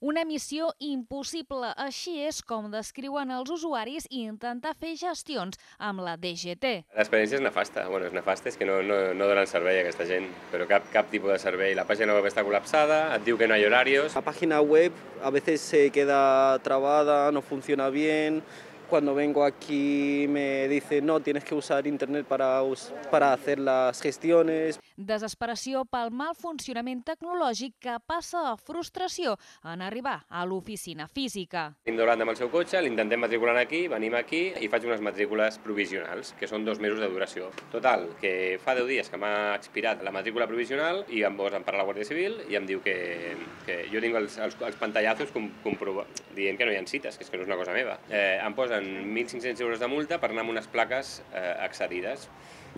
Una missió impossible, així és com descriuen els usuaris i intentar fer gestions amb la DGT. L'experiència és nefasta, bueno, és nefasta, és que no, no, no donen servei a aquesta gent, però cap, cap tipus de servei. La pàgina web està col·lapsada, et diu que no hi ha horaris. La pàgina web a vegades se queda trabada, no funciona bien, Cuando vengo aquí me dice no, tienes que usar internet para, para hacer las gestiones. Desesperació pel mal funcionament tecnològic que passa a frustració en arribar a l'oficina física. Vinc d'Holanda amb el seu cotxe, l'intentem matricular aquí, venim aquí i faig unes matrícules provisionals, que són dos mesos de duració. Total, que fa 10 dies que m'ha expirat la matrícula provisional i em vols em parla la Guàrdia Civil i em diu que, que jo tinc els, els, els pantallazos com, comprova, dient que no hi ha cites, que és que no és una cosa meva. Eh, em posen paguen 1.500 euros de multa per anar amb unes plaques eh, accedides.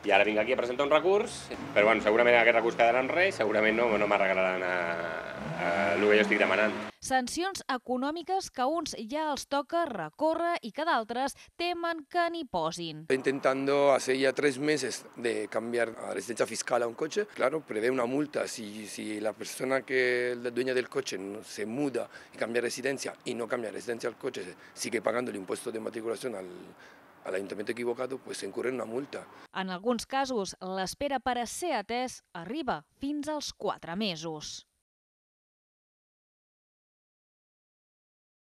I ara vinc aquí a presentar un recurs, però bueno, segurament aquest recurs quedarà en res, segurament no, no m'arreglaran el que jo estic demanant sancions econòmiques que uns ja els toca recórrer i que d'altres temen que n'hi posin. Intentando hace ya tres meses de cambiar la residencia fiscal a un coche, claro, prevé una multa si, si la persona que la dueña del coche se muda y cambia residencia y no cambia residencia al coche, sigue pagando el impuesto de matriculación al, a l'Ajuntament equivocat pues, s'incorre una multa. En alguns casos, l'espera per a ser atès arriba fins als 4 mesos.